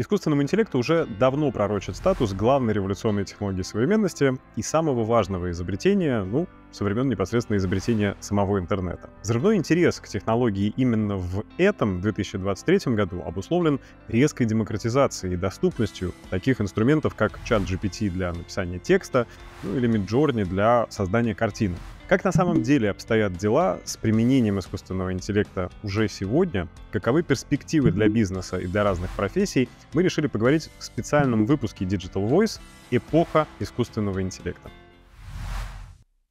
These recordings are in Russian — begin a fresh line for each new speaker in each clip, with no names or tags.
Искусственному интеллекту уже давно пророчит статус главной революционной технологии современности и самого важного изобретения, ну, со времен непосредственно изобретения самого интернета. Взрывной интерес к технологии именно в этом 2023 году обусловлен резкой демократизацией и доступностью таких инструментов, как чат GPT для написания текста, ну или Midjourney для создания картины. Как на самом деле обстоят дела с применением искусственного интеллекта уже сегодня? Каковы перспективы для бизнеса и для разных профессий? Мы решили поговорить в специальном выпуске Digital Voice «Эпоха искусственного интеллекта».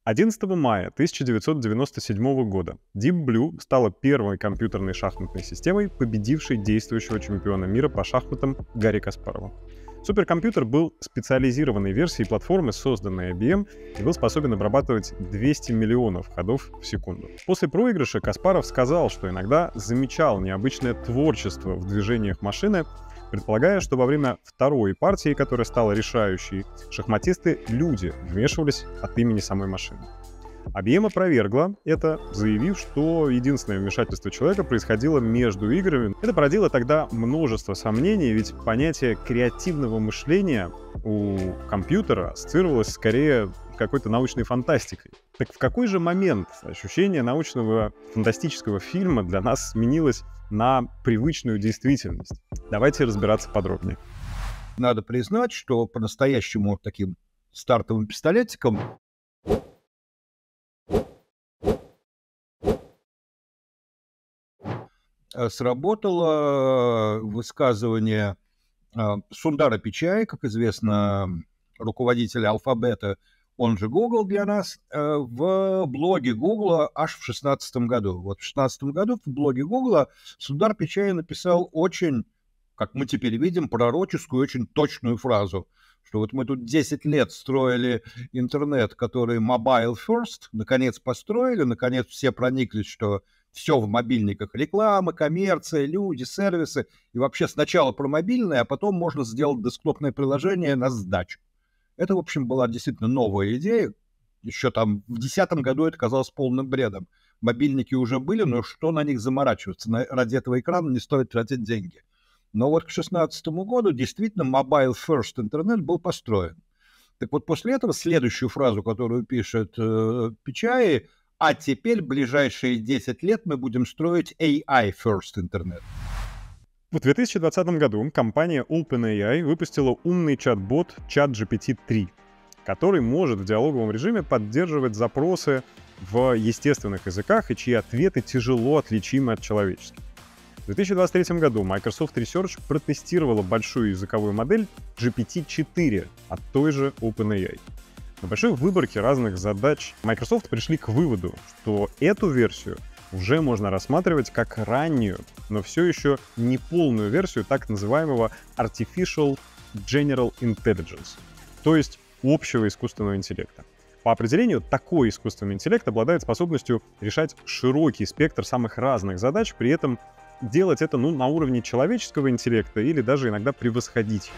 11 мая 1997 года Deep Blue стала первой компьютерной шахматной системой, победившей действующего чемпиона мира по шахматам Гарри Каспарова. Суперкомпьютер был специализированной версией платформы, созданной IBM, и был способен обрабатывать 200 миллионов ходов в секунду. После проигрыша Каспаров сказал, что иногда замечал необычное творчество в движениях машины, предполагая, что во время второй партии, которая стала решающей, шахматисты, люди, вмешивались от имени самой машины. Объема опровергла это, заявив, что единственное вмешательство человека происходило между играми. Это породило тогда множество сомнений, ведь понятие креативного мышления у компьютера ассоциировалось скорее какой-то научной фантастикой. Так в какой же момент ощущение научного фантастического фильма для нас сменилось на привычную действительность? Давайте разбираться подробнее. Надо признать,
что по-настоящему таким стартовым пистолетиком Э, сработало э, высказывание э, Сундара Пичай, как известно, руководителя алфабета, он же Google для нас, в блоге Google аж в 2016 году. Вот в 2016 году в блоге Google Сундар Пичай написал очень, как мы теперь видим, пророческую, очень точную фразу, что вот мы тут 10 лет строили интернет, который mobile first, наконец построили, наконец все прониклись, что все в мобильниках. Реклама, коммерция, люди, сервисы. И вообще сначала про мобильное, а потом можно сделать десктопное приложение на сдачу. Это, в общем, была действительно новая идея. Еще там в 2010 году это казалось полным бредом. Мобильники уже были, но что на них заморачиваться? На, ради этого экрана не стоит тратить деньги. Но вот к 2016 году действительно mobile first интернет был построен. Так вот, после этого следующую фразу, которую пишет э, Печаи, а теперь ближайшие 10 лет мы будем строить AI First
интернет. В 2020 году компания OpenAI выпустила умный чат-бот ChatGPT-3, который может в диалоговом режиме поддерживать запросы в естественных языках и чьи ответы тяжело отличимы от человеческих. В 2023 году Microsoft Research протестировала большую языковую модель GPT-4 от той же OpenAI. На большой выборке разных задач Microsoft пришли к выводу, что эту версию уже можно рассматривать как раннюю, но все еще не полную версию так называемого Artificial General Intelligence, то есть общего искусственного интеллекта. По определению, такой искусственный интеллект обладает способностью решать широкий спектр самых разных задач, при этом делать это ну, на уровне человеческого интеллекта или даже иногда превосходить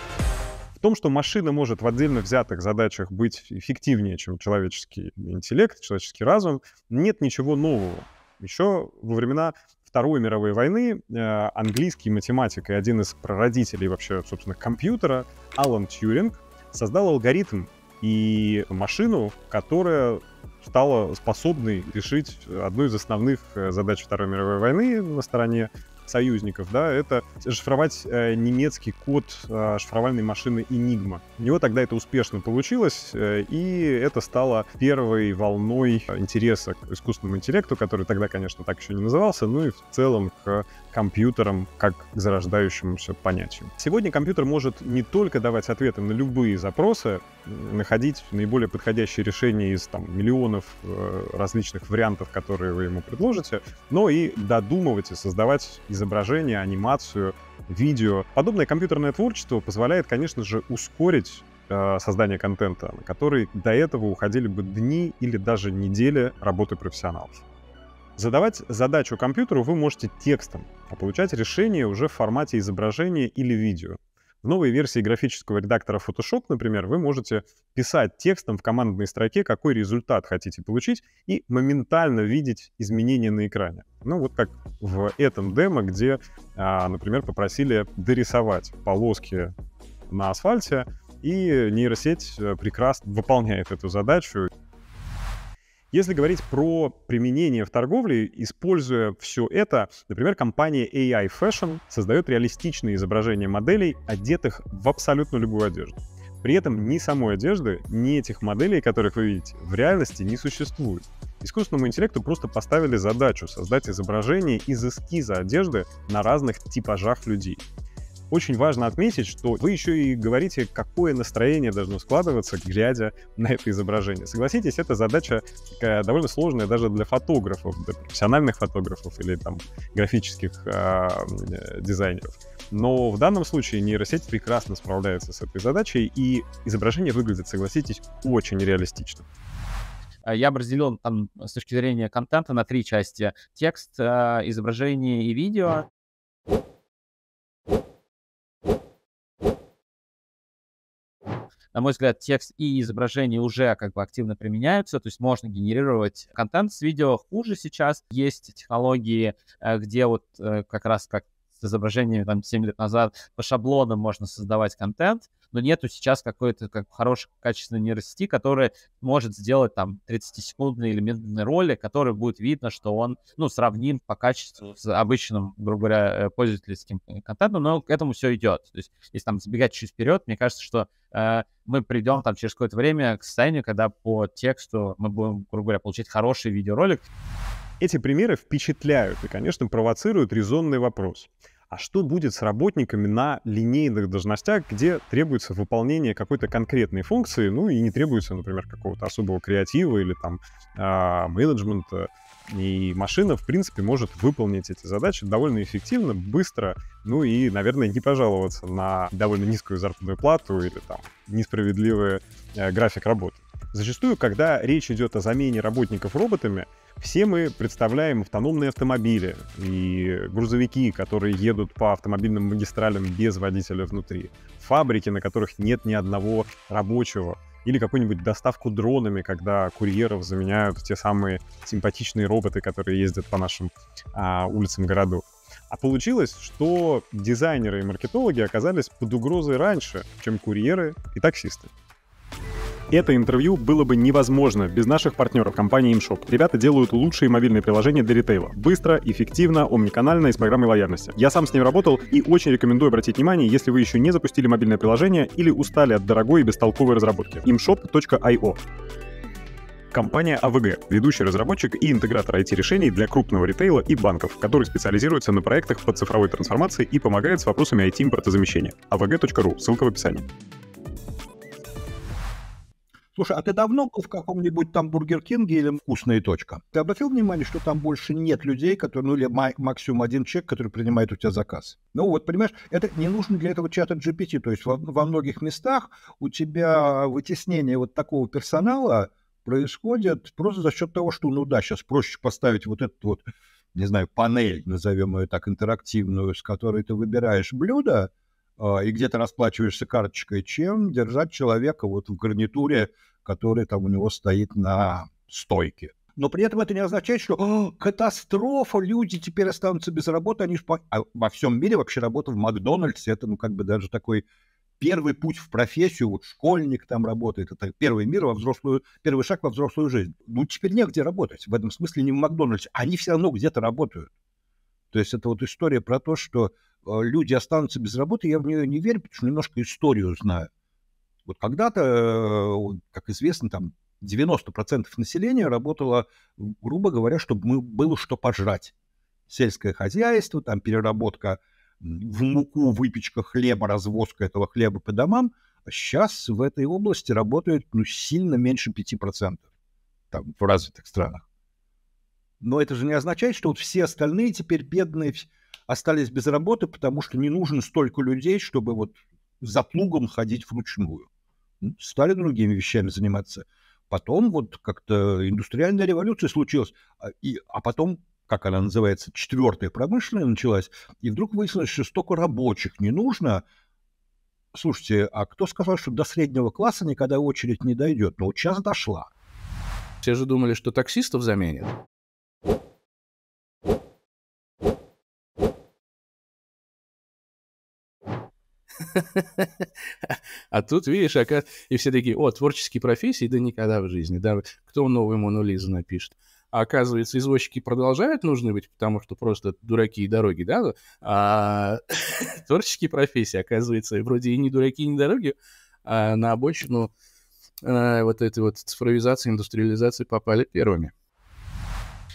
в том, что машина может в отдельно взятых задачах быть эффективнее, чем человеческий интеллект, человеческий разум, нет ничего нового. Еще во времена Второй мировой войны э, английский математик и один из прародителей вообще, собственно, компьютера, Алан Тьюринг, создал алгоритм и машину, которая стала способной решить одну из основных э, задач Второй мировой войны на стороне союзников, да, это шифровать э, немецкий код э, шифровальной машины Enigma. У него тогда это успешно получилось, э, и это стало первой волной интереса к искусственному интеллекту, который тогда, конечно, так еще не назывался, ну и в целом к компьютером как к зарождающемуся понятию. Сегодня компьютер может не только давать ответы на любые запросы, находить наиболее подходящие решения из там, миллионов э, различных вариантов, которые вы ему предложите, но и додумывать и создавать изображение, анимацию, видео. Подобное компьютерное творчество позволяет, конечно же, ускорить э, создание контента, на который до этого уходили бы дни или даже недели работы профессионалов. Задавать задачу компьютеру вы можете текстом, а получать решение уже в формате изображения или видео. В новой версии графического редактора Photoshop, например, вы можете писать текстом в командной строке, какой результат хотите получить, и моментально видеть изменения на экране. Ну вот как в этом демо, где, а, например, попросили дорисовать полоски на асфальте, и нейросеть э, прекрасно выполняет эту задачу. Если говорить про применение в торговле, используя все это, например, компания AI Fashion создает реалистичные изображения моделей, одетых в абсолютно любую одежду. При этом ни самой одежды, ни этих моделей, которых вы видите, в реальности не существует. Искусственному интеллекту просто поставили задачу создать изображение из эскиза одежды на разных типажах людей. Очень важно отметить, что вы еще и говорите, какое настроение должно складываться, глядя на это изображение. Согласитесь, это задача такая довольно сложная даже для фотографов, для профессиональных фотографов или там графических а, э, дизайнеров. Но в данном случае нейросеть прекрасно справляется с этой задачей, и изображение выглядит, согласитесь, очень реалистично а, я разделен
там, с точки зрения контента на три части. Текст, а, изображение и видео. на мой взгляд, текст и изображение уже как бы активно применяются, то есть можно генерировать контент с видео хуже сейчас. Есть технологии, э, где вот э, как раз как с изображениями там 7 лет назад по шаблонам можно создавать контент, но нету сейчас какой-то как хорошей качественной нейросети, которая может сделать там 30-секундный элементный ролик, который будет видно, что он, ну, сравним по качеству с обычным, грубо говоря, э, пользовательским э, контентом, но к этому все идет. То есть, если там забегать чуть вперед, мне кажется, что э, мы придем там через какое-то время к состоянию, когда по тексту мы будем, грубо говоря, получать
хороший видеоролик. Эти примеры впечатляют и, конечно, провоцируют резонный вопрос а что будет с работниками на линейных должностях, где требуется выполнение какой-то конкретной функции, ну и не требуется, например, какого-то особого креатива или там а, менеджмента. И машина, в принципе, может выполнить эти задачи довольно эффективно, быстро, ну и, наверное, не пожаловаться на довольно низкую зарплатную плату или там несправедливый э, график работы. Зачастую, когда речь идет о замене работников роботами, все мы представляем автономные автомобили и грузовики, которые едут по автомобильным магистралям без водителя внутри, фабрики, на которых нет ни одного рабочего, или какую-нибудь доставку дронами, когда курьеров заменяют те самые симпатичные роботы, которые ездят по нашим а, улицам городу. А получилось, что дизайнеры и маркетологи оказались под угрозой раньше, чем курьеры и таксисты. Это интервью было бы невозможно без наших партнеров компании ImShop. Ребята делают лучшие мобильные приложения для ритейла. Быстро, эффективно, омниканально и с программой лояльности. Я сам с ним работал и очень рекомендую обратить внимание, если вы еще не запустили мобильное приложение или устали от дорогой и бестолковой разработки. imshop.io Компания AVG а – ведущий разработчик и интегратор IT-решений для крупного ритейла и банков, который специализируется на проектах по цифровой трансформации и помогает с вопросами IT-импортозамещения. avg.ru, а ссылка в описании.
Слушай, а ты давно был в каком-нибудь там Бургер Кинге или вкусная точка? Ты обратил внимание, что там больше нет людей, которые, ну или максимум один человек, который принимает у тебя заказ? Ну вот, понимаешь, это не нужно для этого чата GPT. То есть во, во многих местах у тебя вытеснение вот такого персонала происходит просто за счет того, что, ну да, сейчас проще поставить вот этот вот, не знаю, панель, назовем ее так, интерактивную, с которой ты выбираешь блюдо, а, и где-то расплачиваешься карточкой, чем держать человека вот в гарнитуре который там у него стоит на стойке. Но при этом это не означает, что «А, катастрофа, люди теперь останутся без работы, они же по... а во всем мире вообще работа в Макдональдсе, это ну как бы даже такой первый путь в профессию, вот школьник там работает, это первый мир во взрослую, первый шаг во взрослую жизнь. Ну, теперь негде работать, в этом смысле не в Макдональдсе, они все равно где-то работают. То есть это вот история про то, что э, люди останутся без работы, я в нее не верю, потому что немножко историю знаю. Вот когда-то, э, как известно, там 90% населения работало, грубо говоря, чтобы было что пожрать. Сельское хозяйство, там переработка в муку, выпечка хлеба, развозка этого хлеба по домам. Сейчас а в этой области работают ну, сильно меньше 5% там, в развитых странах. Но это же не означает, что вот все остальные теперь бедные остались без работы, потому что не нужно столько людей, чтобы вот за плугом ходить вручную. Стали другими вещами заниматься. Потом вот как-то индустриальная революция случилась, а, и, а потом, как она называется, четвертая промышленная началась, и вдруг выяснилось, что столько рабочих не нужно. Слушайте, а кто сказал, что до среднего класса никогда очередь не дойдет? Но ну, вот сейчас дошла.
Все же думали, что таксистов заменят. А тут, видишь, и все такие, о, творческие профессии, да никогда в жизни, да, кто новый Монолизу напишет. А оказывается, извозчики продолжают нужны быть, потому что просто дураки и дороги, да? Ну, а творческие профессии, оказывается, вроде и не дураки, и не дороги, а на обочину а, вот этой вот цифровизации, индустриализации попали первыми.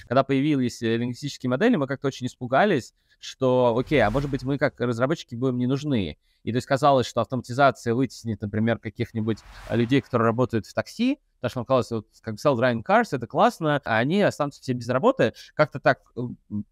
Когда появились лингвистические модели, мы как-то очень испугались, что, окей, а может быть мы как разработчики будем не нужны. И то есть казалось, что автоматизация вытеснит, например, каких-нибудь а, людей, которые работают в такси, потому что казалось, вот, как писал Ryan Cars, это классно, а они останутся все без работы. Как-то так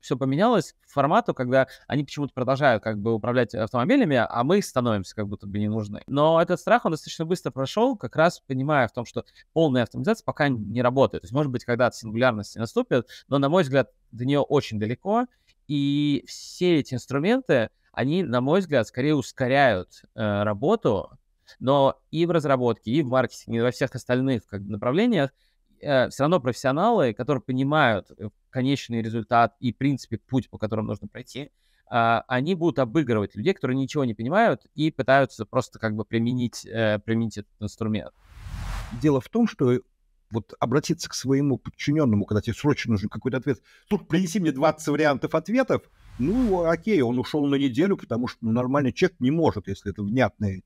все поменялось в формату, когда они почему-то продолжают как бы управлять автомобилями, а мы становимся как будто бы не нужны. Но этот страх, он достаточно быстро прошел, как раз понимая в том, что полная автоматизация пока не работает. То есть, может быть, когда-то сингулярность наступит, но, на мой взгляд, до нее очень далеко, и все эти инструменты, они, на мой взгляд, скорее ускоряют э, работу, но и в разработке, и в маркетинге, и во всех остальных как, направлениях э, все равно профессионалы, которые понимают э, конечный результат и, в принципе, путь, по которому нужно пройти, э, они будут обыгрывать людей, которые ничего не понимают и пытаются просто как бы применить, э, применить этот инструмент.
Дело в том, что вот обратиться к своему подчиненному, когда тебе срочно нужен какой-то ответ, Тут принеси мне 20 вариантов ответов, ну, окей, он ушел на неделю, потому что ну, нормальный человек не может, если это внятное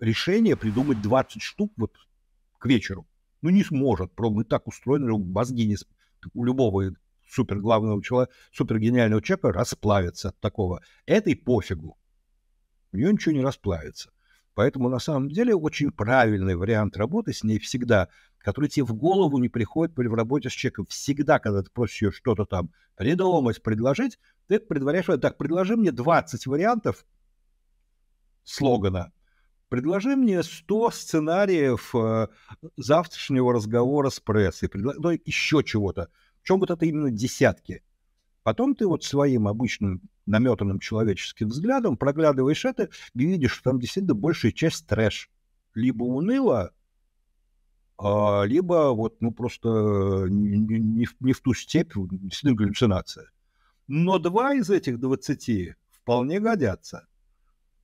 решение, придумать 20 штук вот к вечеру. Ну, не сможет, мы так устроены мозги не... у любого суперглавного человека, супергениального человека расплавится от такого. Этой пофигу. У нее ничего не расплавится. Поэтому на самом деле очень правильный вариант работы с ней всегда, который тебе в голову не приходит при работе с человеком. Всегда, когда ты просишь ее что-то там придумать, предложить, ты это предваряешь. Так, предложи мне 20 вариантов слогана. Предложи мне 100 сценариев э, завтрашнего разговора с прессой, предло... ну, еще чего-то. чем вот это именно десятки. Потом ты вот своим обычным наметанным человеческим взглядом, проглядываешь это и видишь, что там действительно большая часть трэш. Либо уныло, а, либо вот, ну, просто э, не, не, в, не в ту степь, действительно галлюцинация. Но два из этих двадцати вполне годятся.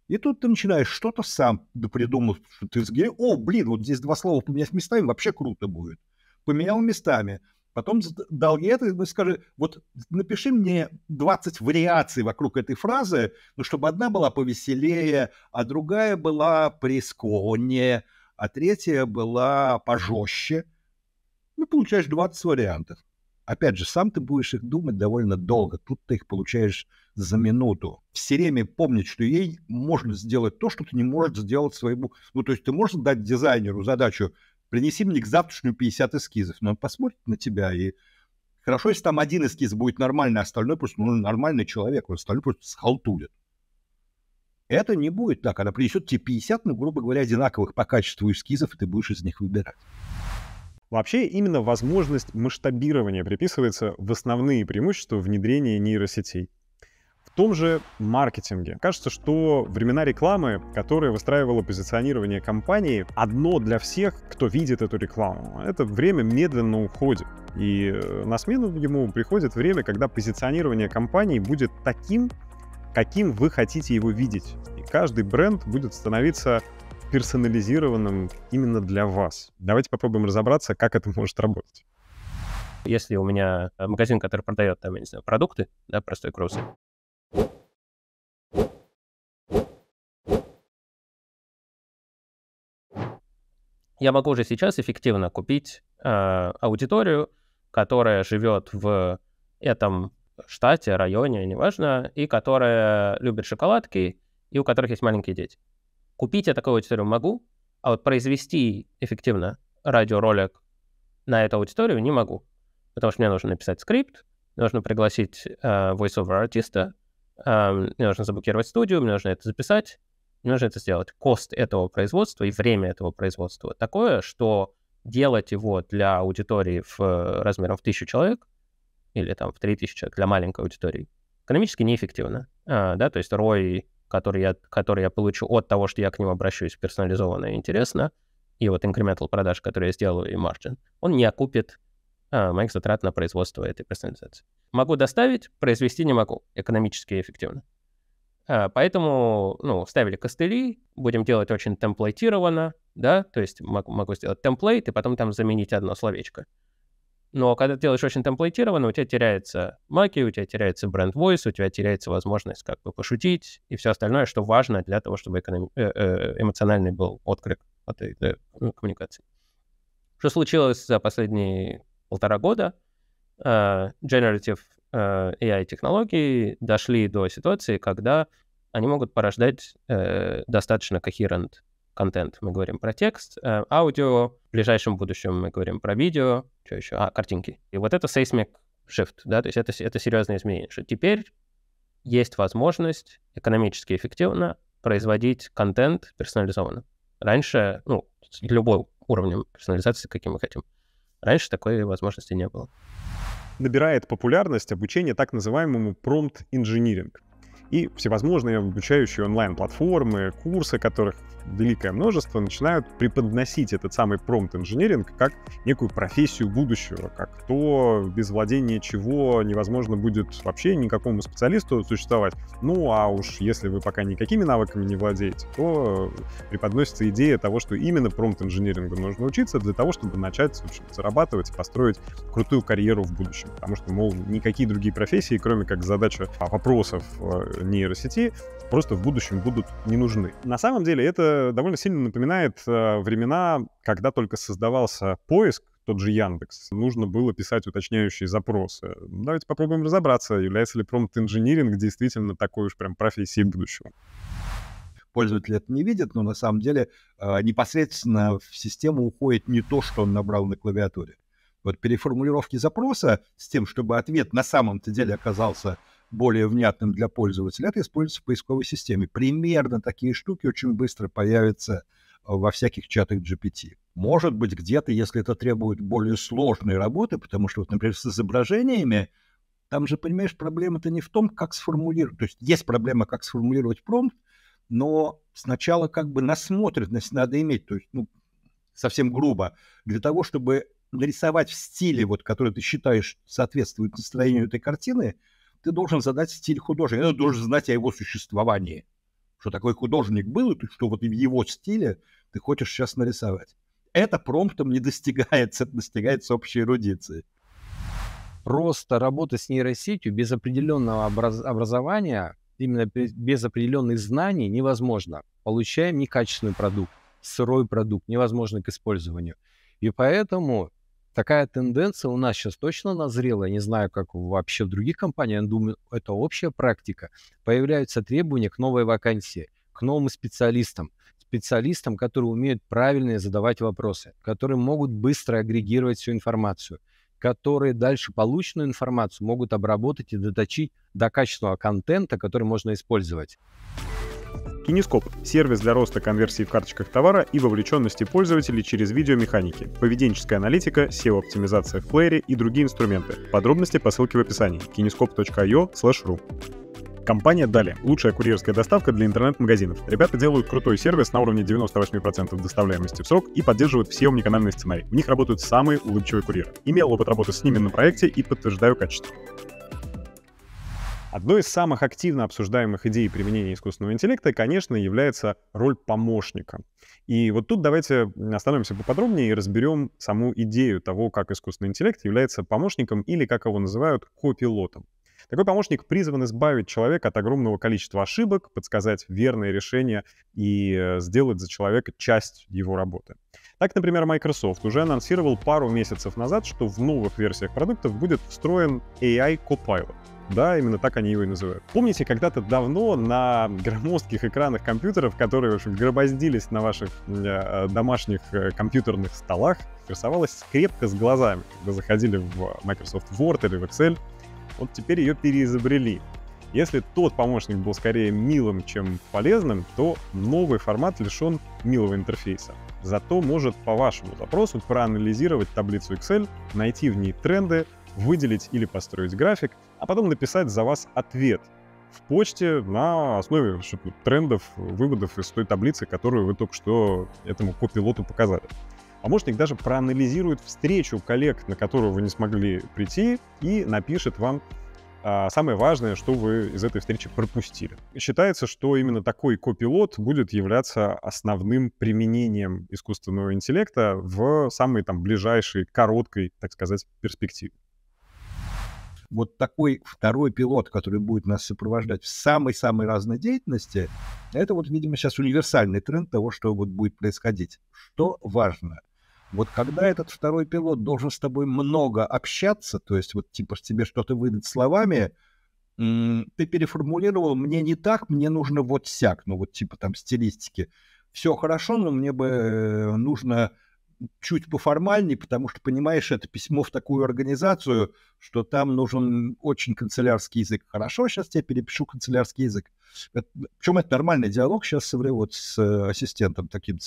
И тут ты начинаешь что-то сам придумать, что ты с О, блин, вот здесь два слова поменять местами, вообще круто будет. Поменял местами. Потом дал ей это и скажи, вот напиши мне 20 вариаций вокруг этой фразы, ну, чтобы одна была повеселее, а другая была присконнее, а третья была пожестче. Ну, получаешь 20 вариантов. Опять же, сам ты будешь их думать довольно долго. Тут ты их получаешь за минуту. Все время помнить, что ей можно сделать то, что ты не можешь сделать своему... Ну, то есть ты можешь дать дизайнеру задачу принеси мне к завтрашнему 50 эскизов. Но он посмотрит на тебя и... Хорошо, если там один эскиз будет нормальный, а остальной просто ну, нормальный человек, а остальной просто схалтулит. Это не будет так. Она принесет тебе 50, ну, грубо говоря, одинаковых по качеству
эскизов, и ты будешь из них выбирать. Вообще, именно возможность масштабирования приписывается в основные преимущества внедрения нейросетей. В том же маркетинге. Кажется, что времена рекламы, которые выстраивало позиционирование компании, одно для всех, кто видит эту рекламу. Это время медленно уходит. И э, на смену ему приходит время, когда позиционирование компании будет таким, каким вы хотите его видеть. И каждый бренд будет становиться персонализированным именно для вас. Давайте попробуем разобраться, как это может работать.
Если у меня э, магазин, который продает, там, я не знаю, продукты, да, простой кроссы, я могу уже сейчас эффективно купить э, аудиторию, которая живет в этом штате, районе, неважно, и которая любит шоколадки, и у которых есть маленькие дети. Купить я такую аудиторию могу, а вот произвести эффективно радиоролик на эту аудиторию не могу, потому что мне нужно написать скрипт, нужно пригласить э, voiceover артиста, а, мне нужно заблокировать студию, мне нужно это записать, мне нужно это сделать. Кост этого производства и время этого производства такое, что делать его для аудитории в, э, размером в тысячу человек или там в три тысячи человек для маленькой аудитории экономически неэффективно. А, да, то есть рой, который я, который я получу от того, что я к ним обращусь персонализованно и интересно, и вот incremental продаж, которые я сделаю, и маржин, он не окупит а, моих затрат на производство этой персонализации. Могу доставить, произвести не могу, экономически эффективно. А, поэтому, ну, ставили костыли, будем делать очень темплейтированно, да, то есть могу могу сделать темплейт и потом там заменить одно словечко. Но когда ты делаешь очень темплейтированно, у тебя теряется маки, у тебя теряется бренд voice, у тебя теряется возможность как бы пошутить и все остальное, что важно для того, чтобы эконом... Э, э, эмоциональный был отклик от этой э, коммуникации. Что случилось за последние полтора года э, generative э, AI-технологии дошли до ситуации, когда они могут порождать э, достаточно coherent контент. Мы говорим про текст, аудио, в ближайшем будущем мы говорим про видео, что еще? А, картинки. И вот это seismic shift, да, то есть это, это серьезное изменение, что теперь есть возможность экономически эффективно производить контент персонализованно. Раньше, ну, любой уровнем персонализации, каким мы хотим. Раньше такой возможности не было набирает
популярность обучение так называемому
промпт-инжиниринг и
всевозможные обучающие онлайн-платформы, курсы, которых великое множество, начинают преподносить этот самый промпт-инжиниринг как некую профессию будущего, как то, без владения чего невозможно будет вообще никакому специалисту существовать. Ну а уж если вы пока никакими навыками не владеете, то преподносится идея того, что именно промпт-инжинирингу нужно учиться для того, чтобы начать общем, зарабатывать и построить крутую карьеру в будущем. Потому что, мол, никакие другие профессии, кроме как задача вопросов э, нейросети просто в будущем будут не нужны. На самом деле это довольно сильно напоминает э, времена, когда только создавался поиск, тот же Яндекс. Нужно было писать уточняющие запросы. Ну, давайте попробуем разобраться, является ли промпт-инжиниринг действительно такой уж прям профессией будущего. Пользователь это не видит, но на самом деле э, непосредственно
в систему уходит не то, что он набрал на клавиатуре. Вот переформулировки запроса с тем, чтобы ответ на самом-то деле оказался более внятным для пользователя, это используется в поисковой системе. Примерно такие штуки очень быстро появятся э, во всяких чатах GPT. Может быть, где-то, если это требует более сложной работы, потому что, вот, например, с изображениями, там же, понимаешь, проблема-то не в том, как сформулировать. То есть есть проблема, как сформулировать промпт, но сначала как бы насмотренность надо иметь, то есть, ну, совсем грубо, для того, чтобы нарисовать в стиле, вот, который ты считаешь соответствует настроению этой картины – ты должен задать стиль художника, ты должен знать о его существовании, что такой художник был, и что вот в его стиле ты хочешь сейчас нарисовать. Это промптом не достигается, это достигается общей эрудицией.
Просто работа с нейросетью без определенного образ- образования, именно без определенных знаний невозможно. Получаем некачественный продукт, сырой продукт, невозможный к использованию. И поэтому такая тенденция у нас сейчас точно назрела, я не знаю, как вообще в других компаниях, я думаю, это общая практика, появляются требования к новой вакансии, к новым специалистам, специалистам, которые умеют правильно задавать вопросы, которые могут быстро агрегировать всю информацию, которые дальше полученную информацию могут обработать и доточить до качественного контента, который можно использовать.
Кинескоп – сервис для роста конверсии в карточках товара и вовлеченности пользователей через видеомеханики, поведенческая аналитика, SEO-оптимизация в плеере и другие инструменты. Подробности по ссылке в описании kinescope.io/ru. Компания Дали – лучшая курьерская доставка для интернет-магазинов. Ребята делают крутой сервис на уровне 98% доставляемости в срок и поддерживают все omnicanalные сценарии. В них работают самые улыбчивые курьеры. Имел опыт работы с ними на проекте и подтверждаю качество. Одной из самых активно обсуждаемых идей применения искусственного интеллекта, конечно, является роль помощника. И вот тут давайте остановимся поподробнее и разберем саму идею того, как искусственный интеллект является помощником или, как его называют, копилотом. Такой помощник призван избавить человека от огромного количества ошибок, подсказать верное решение и э, сделать за человека часть его работы. Так, например, Microsoft уже анонсировал пару месяцев назад, что в новых версиях продуктов будет встроен AI Copilot — да, именно так они его и называют. Помните, когда-то давно на громоздких экранах компьютеров, которые, в общем, гробоздились на ваших э, домашних э, компьютерных столах, красовалась скрепка с глазами, когда заходили в Microsoft Word или в Excel. Вот теперь ее переизобрели. Если тот помощник был скорее милым, чем полезным, то новый формат лишен милого интерфейса. Зато может по вашему запросу проанализировать таблицу Excel, найти в ней тренды, выделить или построить график, а потом написать за вас ответ в почте на основе трендов, выводов из той таблицы, которую вы только что этому копилоту показали. Помощник даже проанализирует встречу коллег, на которую вы не смогли прийти, и напишет вам а, самое важное, что вы из этой встречи пропустили. Считается, что именно такой копилот будет являться основным применением искусственного интеллекта в самой там ближайшей короткой, так сказать, перспективе. Вот такой второй пилот, который будет нас сопровождать в самой-самой разной
деятельности, это вот, видимо, сейчас универсальный тренд того, что вот будет происходить. Что важно? Вот когда этот второй пилот должен с тобой много общаться, то есть вот типа тебе что-то выдать словами, ты переформулировал, мне не так, мне нужно вот сяк, ну вот типа там стилистики. Все хорошо, но мне бы э, нужно чуть поформальнее, потому что, понимаешь, это письмо в такую организацию, что там нужен очень канцелярский язык. Хорошо, сейчас я перепишу канцелярский язык. Это, причем это нормальный диалог сейчас вот с э, ассистентом таким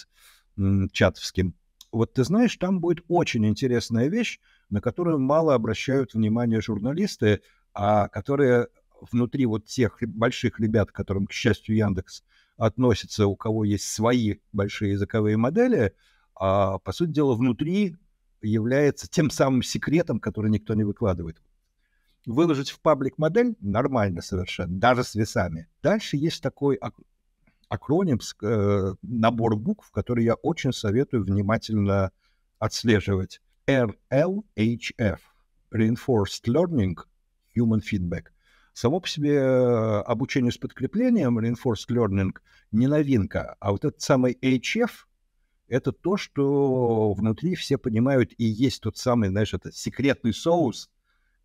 чатовским. Вот ты знаешь, там будет очень интересная вещь, на которую мало обращают внимание журналисты, а которая внутри вот тех больших ребят, к которым, к счастью, Яндекс относится, у кого есть свои большие языковые модели – а, по сути дела, внутри является тем самым секретом, который никто не выкладывает. Выложить в паблик модель нормально совершенно, даже с весами. Дальше есть такой акроним, э, набор букв, который я очень советую внимательно отслеживать. RLHF – Reinforced Learning Human Feedback. Само по себе э, обучение с подкреплением, Reinforced Learning, не новинка, а вот этот самый HF – это то, что внутри все понимают, и есть тот самый, знаешь, это секретный соус,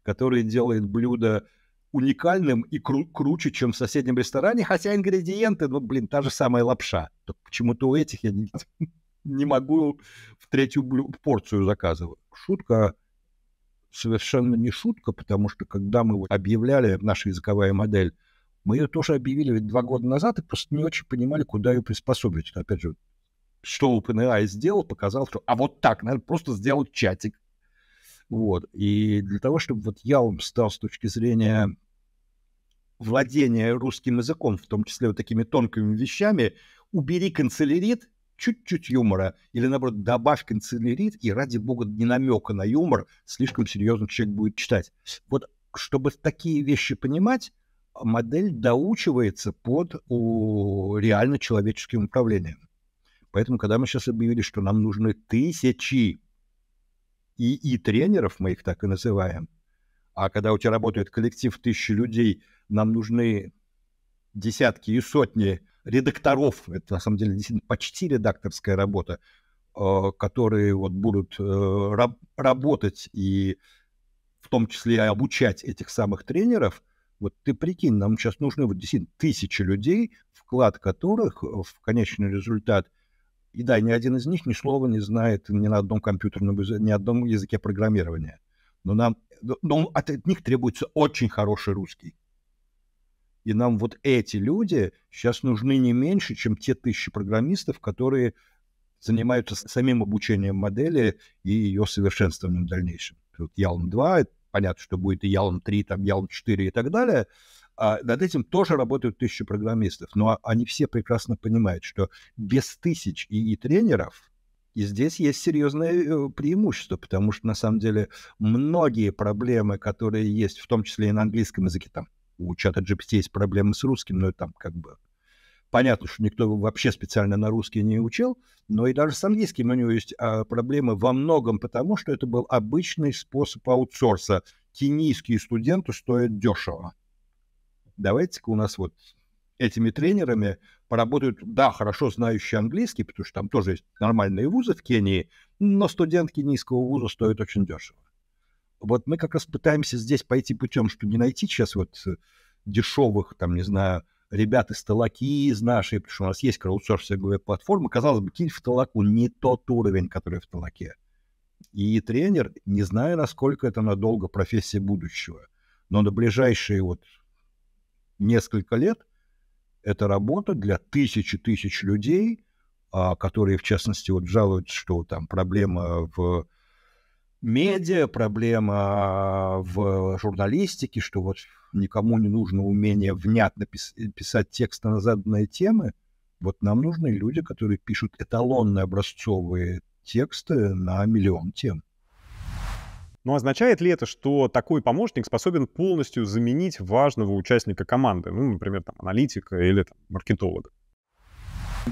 который делает блюдо уникальным и кру- круче, чем в соседнем ресторане, хотя ингредиенты, ну, блин, та же самая лапша. Почему-то у этих я не, не могу в третью блю- порцию заказывать. Шутка совершенно не шутка, потому что когда мы объявляли наша языковая модель, мы ее тоже объявили ведь два года назад и просто не очень понимали, куда ее приспособить. Опять же, что OpenAI сделал, показал, что а вот так, надо просто сделать чатик. Вот. И для того, чтобы вот я вам стал с точки зрения владения русским языком, в том числе вот такими тонкими вещами, убери канцелярит, чуть-чуть юмора, или, наоборот, добавь канцелярит, и, ради бога, не намека на юмор, слишком серьезно человек будет читать. Вот чтобы такие вещи понимать, модель доучивается под реально человеческим управлением. Поэтому, когда мы сейчас объявили, что нам нужны тысячи и, и тренеров, мы их так и называем, а когда у тебя работает коллектив тысячи людей, нам нужны десятки и сотни редакторов, это на самом деле почти редакторская работа, э, которые вот будут э, раб- работать и в том числе и обучать этих самых тренеров, вот ты прикинь, нам сейчас нужны вот действительно тысячи людей, вклад которых в конечный результат – и да, ни один из них ни слова не знает ни на одном компьютерном, ни одном языке программирования. Но нам но от них требуется очень хороший русский. И нам вот эти люди сейчас нужны не меньше, чем те тысячи программистов, которые занимаются самим обучением модели и ее совершенствованием в дальнейшем. Вот Ялм 2, понятно, что будет и Ялм 3, там Ялм 4 и так далее – а над этим тоже работают тысячи программистов, но они все прекрасно понимают, что без тысяч и, и тренеров и здесь есть серьезное э, преимущество, потому что на самом деле многие проблемы, которые есть, в том числе и на английском языке, там у чата GPT есть проблемы с русским, но там как бы понятно, что никто вообще специально на русский не учил, но и даже с английским у него есть а, проблемы во многом потому, что это был обычный способ аутсорса. Кенийские студенты стоят дешево давайте-ка у нас вот этими тренерами поработают, да, хорошо знающие английский, потому что там тоже есть нормальные вузы в Кении, но студентки низкого вуза стоят очень дешево. Вот мы как раз пытаемся здесь пойти путем, что не найти сейчас вот э, дешевых, там, не знаю, ребят из Толоки, из нашей, потому что у нас есть краудсорсинговая платформа. Казалось бы, кинь в Толоку не тот уровень, который в Толоке. И тренер, не знаю, насколько это надолго профессия будущего, но на ближайшие вот несколько лет это работа для тысячи тысяч людей, а, которые, в частности, вот жалуются, что там проблема в медиа, проблема а, в журналистике, что вот никому не нужно умение внятно писать текст на заданные темы. Вот нам нужны люди, которые пишут эталонные образцовые тексты на миллион тем.
Но ну, означает ли это, что такой помощник способен полностью заменить важного участника команды, ну, например, там, аналитика или там, маркетолога?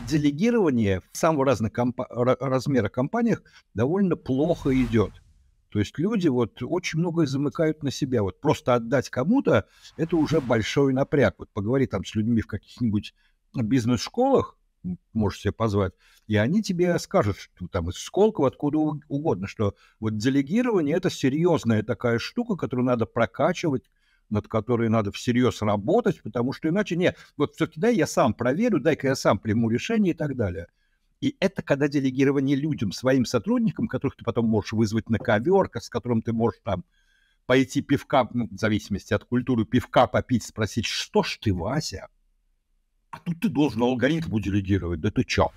Делегирование в самых разных компа- размера
компаниях довольно плохо идет. То есть люди вот очень многое замыкают на себя. Вот просто отдать кому-то – это уже большой напряг. Вот поговори там с людьми в каких-нибудь бизнес-школах, можешь себе позвать, и они тебе скажут, что там из Сколково, откуда угодно, что вот делегирование – это серьезная такая штука, которую надо прокачивать, над которой надо всерьез работать, потому что иначе, нет, вот все-таки дай я сам проверю, дай-ка я сам приму решение и так далее. И это когда делегирование людям, своим сотрудникам, которых ты потом можешь вызвать на ковер, с которым ты можешь там пойти пивка, ну, в зависимости от культуры, пивка попить, спросить, что ж ты, Вася,
а тут ты должен алгоритм делегировать. Да ты чё?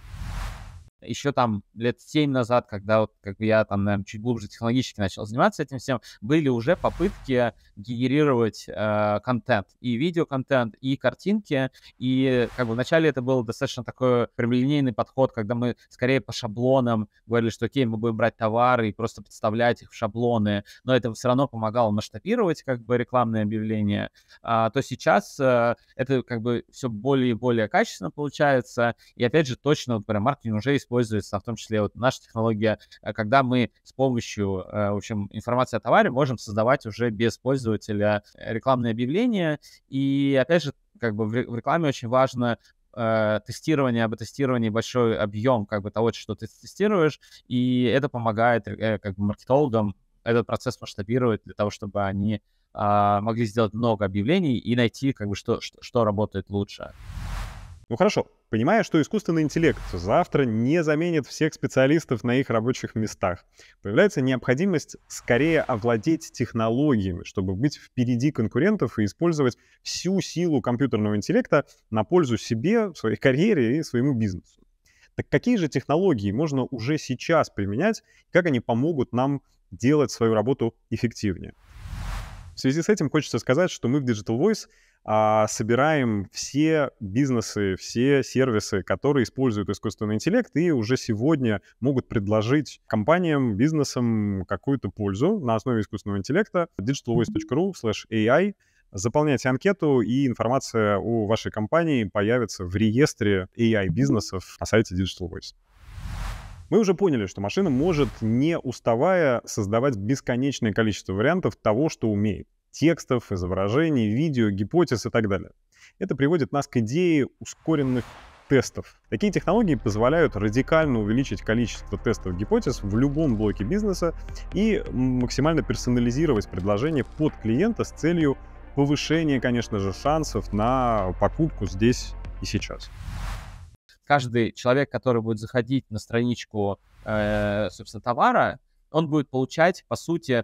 еще там лет 7 назад, когда вот как бы я там, наверное, чуть глубже технологически начал заниматься этим всем, были уже попытки генерировать э, контент, и видеоконтент, и картинки, и как бы вначале это был достаточно такой прямолинейный подход, когда мы скорее по шаблонам говорили, что окей, мы будем брать товары и просто подставлять их в шаблоны, но это все равно помогало масштабировать как бы рекламные объявления, а, то сейчас а, это как бы все более и более качественно получается, и опять же точно вот прям маркетинг уже использует используется, в том числе вот наша технология, э, когда мы с помощью, э, в общем, информации о товаре можем создавать уже без пользователя э, рекламные объявления. И, опять же, как бы в рекламе очень важно тестирование, об тестировании большой объем как бы того, что ты тестируешь, и это помогает как бы маркетологам этот процесс масштабировать для того, чтобы они э, могли сделать много объявлений и найти как бы что, что, что работает лучше.
Ну хорошо, понимая, что искусственный интеллект завтра не заменит всех специалистов на их рабочих местах. Появляется необходимость скорее овладеть технологиями, чтобы быть впереди конкурентов и использовать всю силу компьютерного интеллекта на пользу себе, своей карьере и своему бизнесу. Так какие же технологии можно уже сейчас применять, как они помогут нам делать свою работу эффективнее? В связи с этим хочется сказать, что мы в Digital Voice а собираем все бизнесы, все сервисы, которые используют искусственный интеллект и уже сегодня могут предложить компаниям, бизнесам какую-то пользу на основе искусственного интеллекта. digitalvoice.ru slash AI. Заполняйте анкету, и информация о вашей компании появится в реестре AI-бизнесов на сайте Digital Voice. Мы уже поняли, что машина может, не уставая, создавать бесконечное количество вариантов того, что умеет текстов, изображений, видео, гипотез и так далее. Это приводит нас к идее ускоренных тестов. Такие технологии позволяют радикально увеличить количество тестов гипотез в любом блоке бизнеса и максимально персонализировать предложение под клиента с целью повышения, конечно же, шансов на покупку здесь и сейчас.
Каждый человек, который будет заходить на страничку, э, собственно, товара, он будет получать, по сути,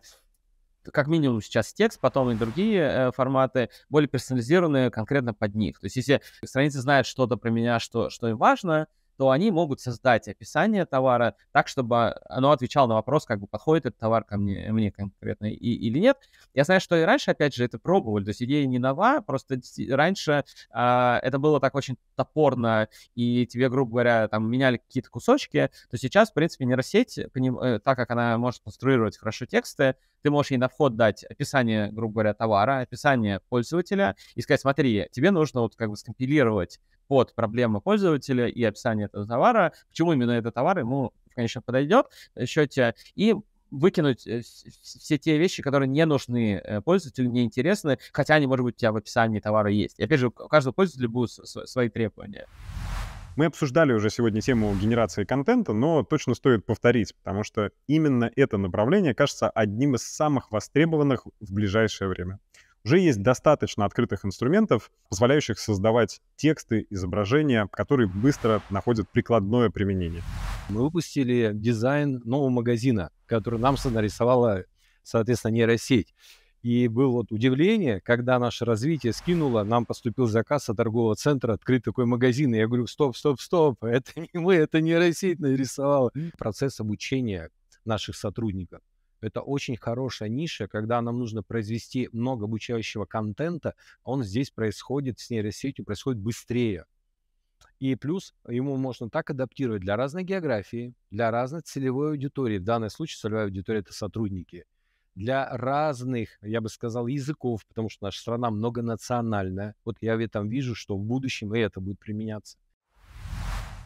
как минимум сейчас текст, потом и другие э, форматы, более персонализированные конкретно под них. То есть если страница знает что-то про меня, что, что им важно, то они могут создать описание товара так, чтобы оно отвечало на вопрос, как бы подходит этот товар ко мне, мне конкретно и, или нет. Я знаю, что и раньше, опять же, это пробовали, то есть идея не нова, просто раньше а, это было так очень топорно, и тебе, грубо говоря, там меняли какие-то кусочки, то сейчас, в принципе, нейросеть, поним, э, так как она может конструировать хорошо тексты, ты можешь ей на вход дать описание, грубо говоря, товара, описание пользователя и сказать, смотри, тебе нужно вот как бы скомпилировать под проблемы пользователя и описание этого товара, почему именно этот товар ему, конечно, подойдет в э, счете, и выкинуть э, все те вещи, которые не нужны э, пользователю, не интересны, хотя они, может быть, у тебя в описании товара есть. И опять же, у каждого пользователя будут свои
требования. Мы обсуждали уже сегодня тему генерации контента, но точно стоит повторить, потому что именно это направление кажется одним из самых востребованных в ближайшее время. Уже есть достаточно открытых инструментов, позволяющих создавать тексты, изображения, которые быстро находят прикладное применение. Мы выпустили
дизайн нового магазина, который нам нарисовала, соответственно, нейросеть. И было вот удивление, когда наше развитие скинуло, нам поступил заказ от торгового центра открыть такой магазин. И я говорю, стоп, стоп, стоп, это не мы, это не Россия нарисовала. Процесс обучения наших сотрудников. Это очень хорошая ниша, когда нам нужно произвести много обучающего контента, он здесь происходит с нейросетью, происходит быстрее. И плюс ему можно так адаптировать для разной географии, для разной целевой аудитории. В данном случае целевая аудитория — это сотрудники — для разных, я бы сказал, языков, потому что наша страна многонациональная. Вот я ведь там вижу, что в будущем и это будет
применяться.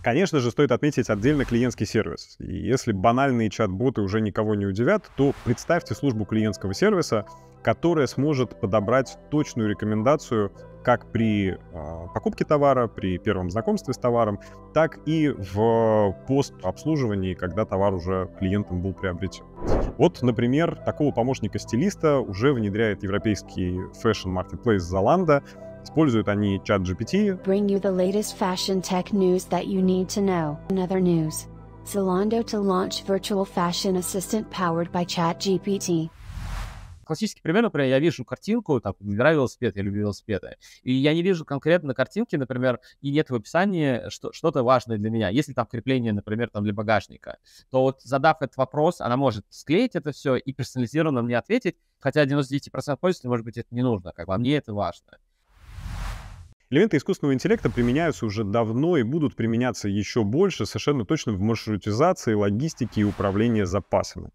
Конечно же, стоит отметить отдельно клиентский сервис. И если банальные чат-боты уже никого не удивят, то представьте службу клиентского сервиса, которая сможет подобрать точную рекомендацию как при э, покупке товара, при первом знакомстве с товаром, так и в постобслуживании, когда товар уже клиентом был приобретен. Вот, например, такого помощника-стилиста уже внедряет европейский фэшн-маркетплейс Zalando. Используют они чат GPT. Bring you the
latest fashion tech news that you need to know. Another news. Zalando to launch virtual fashion assistant powered by ChatGPT. Классический пример, например, я вижу картинку, там, не велосипед, я люблю велосипеды. И я не вижу конкретно на картинке, например, и нет в описании что- что-то важное для меня. Если там крепление, например, там для багажника, то вот задав этот вопрос, она может склеить это все и персонализированно мне ответить, хотя 99%
пользователей, может быть, это не нужно, как бы, а мне это важно. Элементы искусственного интеллекта применяются уже давно и будут применяться еще больше, совершенно точно в маршрутизации, логистике и
управлении запасами.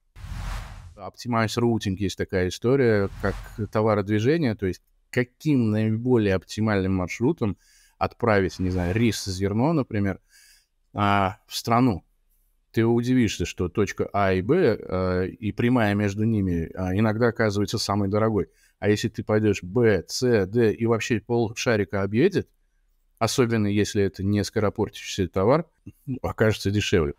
Optimize Routing есть такая история, как товародвижение, то есть каким наиболее оптимальным маршрутом отправить, не знаю, рис зерно, например, а, в страну. Ты удивишься, что точка А и Б э, и прямая между ними а, иногда оказывается самой дорогой. А если ты пойдешь Б, С, Д и вообще пол шарика объедет, особенно если это не скоропортящийся товар, окажется дешевле.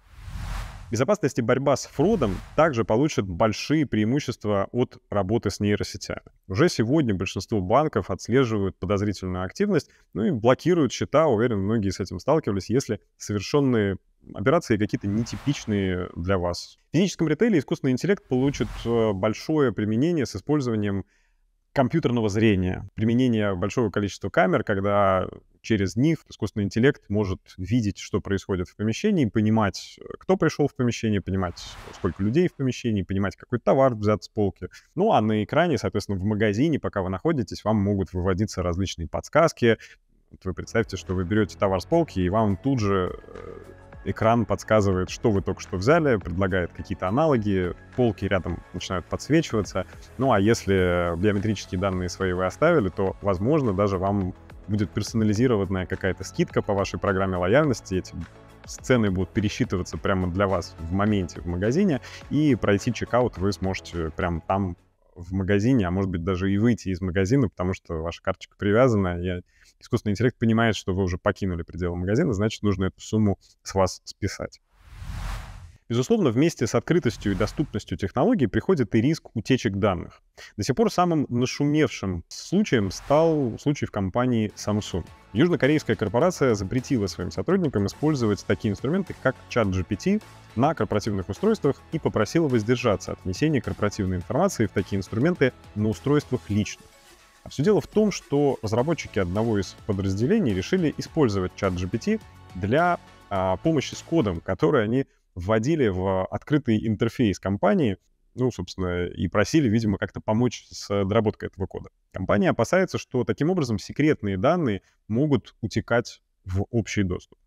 Безопасность и
борьба с фродом также получат большие преимущества от работы с нейросетями. Уже сегодня большинство банков отслеживают подозрительную активность, ну и блокируют счета, уверен, многие с этим сталкивались, если совершенные операции какие-то нетипичные для вас. В физическом ритейле искусственный интеллект получит э, большое применение с использованием компьютерного зрения, применение большого количества камер, когда через них искусственный интеллект может видеть, что происходит в помещении, понимать, э, кто пришел в помещение, понимать, э, сколько людей в помещении, понимать, какой товар взят с полки. Ну а на экране, соответственно, в магазине, пока вы находитесь, вам могут выводиться различные подсказки. Вот вы представьте, что вы берете товар с полки, и вам тут же э, экран подсказывает, что вы только что взяли, предлагает какие-то аналоги, полки рядом начинают подсвечиваться. Ну а если биометрические данные свои вы оставили, то, возможно, даже вам будет персонализированная какая-то скидка по вашей программе лояльности, эти цены будут пересчитываться прямо для вас в моменте в магазине, и пройти чекаут вы сможете прямо там в магазине, а может быть даже и выйти из магазина, потому что ваша карточка привязана, и искусственный интеллект понимает, что вы уже покинули пределы магазина, значит, нужно эту сумму с вас списать. Безусловно, вместе с открытостью и доступностью технологий приходит и риск утечек данных. До сих пор самым нашумевшим случаем стал случай в компании Samsung. Южнокорейская корпорация запретила своим сотрудникам использовать такие инструменты, как чат GPT, на корпоративных устройствах и попросила воздержаться от внесения корпоративной информации в такие инструменты на устройствах лично. А все дело в том, что разработчики одного из подразделений решили использовать чат GPT для а, помощи с кодом, который они вводили в а, открытый интерфейс компании, ну, собственно, и просили, видимо, как-то помочь с доработкой этого кода. Компания опасается, что таким образом секретные данные могут утекать в общий доступ.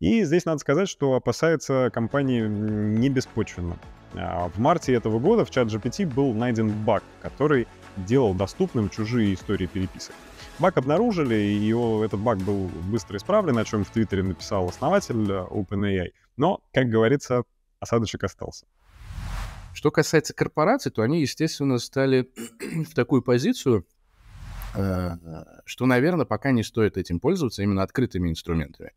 И здесь надо сказать, что опасается компании не беспочвенно. А, в марте этого года в чат GPT был найден баг, который делал доступным чужие истории переписок. Баг обнаружили, и этот баг был быстро исправлен, о чем в Твиттере написал основатель э, OpenAI — но, как говорится, осадочек остался.
Что касается корпораций, то они, естественно, стали в такую позицию, э, что, наверное, пока не стоит этим пользоваться именно открытыми инструментами.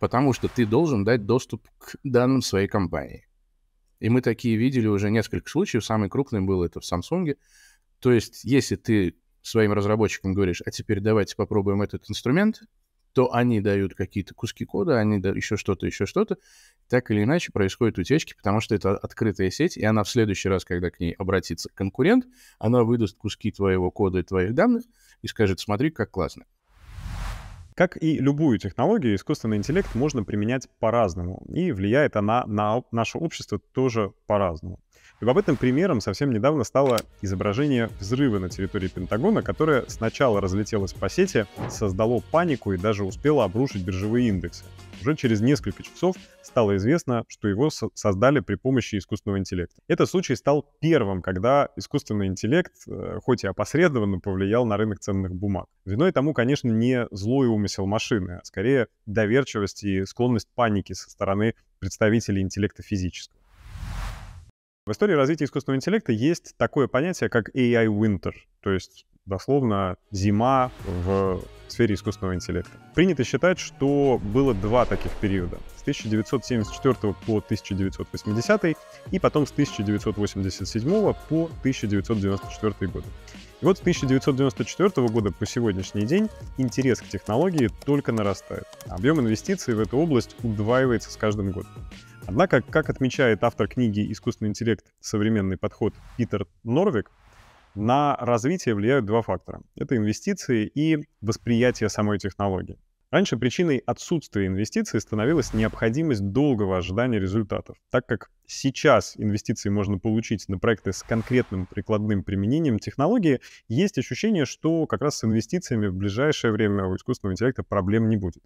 Потому что ты должен дать доступ к данным своей компании. И мы такие видели уже несколько случаев. Самый крупный был это в Samsung. То есть, если ты своим разработчикам говоришь, а теперь давайте попробуем этот инструмент, то они дают какие-то куски кода, они дают еще что-то, еще что-то. Так или иначе происходят утечки, потому что это открытая сеть, и она в следующий раз, когда к ней обратится конкурент, она выдаст куски твоего кода и твоих данных и скажет, смотри, как классно. Как и любую технологию,
искусственный интеллект можно применять по-разному, и влияет она на наше общество тоже по-разному. Любопытным примером совсем недавно стало изображение взрыва на территории Пентагона, которое сначала разлетелось по сети, создало панику и даже успело обрушить биржевые индексы. Уже через несколько часов стало известно, что его создали при помощи искусственного интеллекта. Этот случай стал первым, когда искусственный интеллект, э, хоть и опосредованно, повлиял на рынок ценных бумаг. Виной тому, конечно, не злой умысел машины, а скорее доверчивость и склонность паники со стороны представителей интеллекта физического. В истории развития искусственного интеллекта есть такое понятие, как AI Winter, то есть дословно зима в сфере искусственного интеллекта. Принято считать, что было два таких периода с 1974 по 1980 и потом с 1987 по 1994 годы. И вот с 1994 года по сегодняшний день интерес к технологии только нарастает. А объем инвестиций в эту область удваивается с каждым годом. Однако, как отмечает автор книги «Искусственный интеллект. Современный подход» Питер Норвик, на развитие влияют два фактора. Это инвестиции и восприятие самой технологии. Раньше причиной отсутствия инвестиций становилась необходимость долгого ожидания результатов, так как сейчас инвестиции можно получить на проекты с конкретным прикладным применением технологии, есть ощущение, что как раз с инвестициями в ближайшее время у искусственного интеллекта проблем не будет.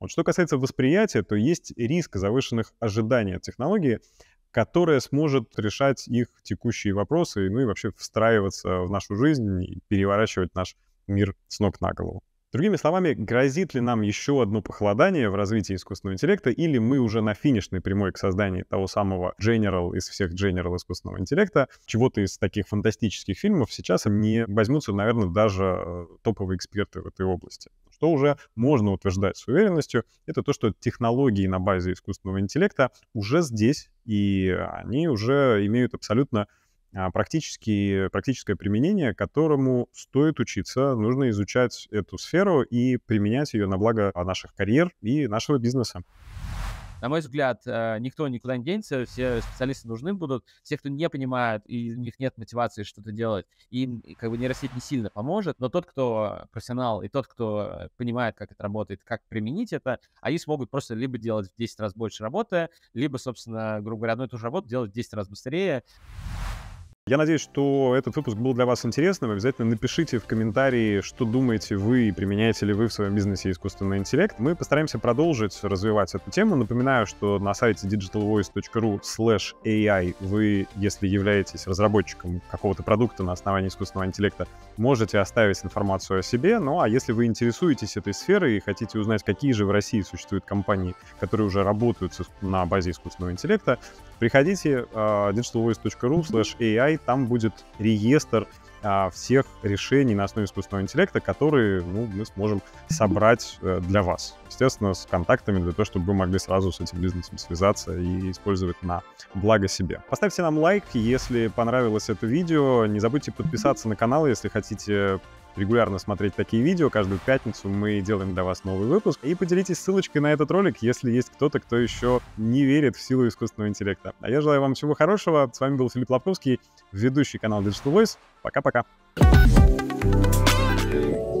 Вот что касается восприятия, то есть риск завышенных ожиданий от технологии, которая сможет решать их текущие вопросы, ну и вообще встраиваться в нашу жизнь и переворачивать наш мир с ног на голову. Другими словами, грозит ли нам еще одно похолодание в развитии искусственного интеллекта, или мы уже на финишной прямой к созданию того самого General из всех General искусственного интеллекта, чего-то из таких фантастических фильмов сейчас не возьмутся, наверное, даже э, топовые эксперты в этой области. Что уже можно утверждать с уверенностью, это то, что технологии на базе искусственного интеллекта уже здесь, и они уже имеют абсолютно а, практически, практическое применение, которому стоит учиться. Нужно изучать эту сферу и применять ее на благо а, наших карьер и нашего бизнеса.
На мой взгляд, э, никто никуда не денется, все специалисты нужны будут. Те, кто не понимает, и у них нет мотивации что-то делать, им как бы не нейросеть не сильно поможет. Но тот, кто профессионал, и тот, кто понимает, как это работает, как применить это, они смогут просто либо делать в 10 раз больше работы, либо, собственно, грубо говоря, одну и ту же работу делать в
10 раз быстрее. Я надеюсь, что этот выпуск был для вас интересным. Обязательно напишите в комментарии, что думаете вы и применяете ли вы в своем бизнесе искусственный интеллект. Мы постараемся продолжить развивать эту тему. Напоминаю, что на сайте digitalvoice.ru slash AI вы, если являетесь разработчиком какого-то продукта на основании искусственного интеллекта, можете оставить информацию о себе. Ну а если вы интересуетесь этой сферой и хотите узнать, какие же в России существуют компании, которые уже работают на базе искусственного интеллекта, приходите а, digitalvoice.ru slash AI там будет реестр а, всех решений на основе искусственного интеллекта, которые ну, мы сможем собрать э, для вас. Естественно, с контактами для того, чтобы вы могли сразу с этим бизнесом связаться и использовать на благо себе. Поставьте нам лайк, если понравилось это видео. Не забудьте подписаться на канал, если хотите регулярно смотреть такие видео. Каждую пятницу мы делаем для вас новый выпуск. И поделитесь ссылочкой на этот ролик, если есть кто-то, кто еще не верит в силу искусственного интеллекта. А я желаю вам всего хорошего. С вами был Филипп Лапковский, ведущий канал Digital Voice. Пока-пока. thank you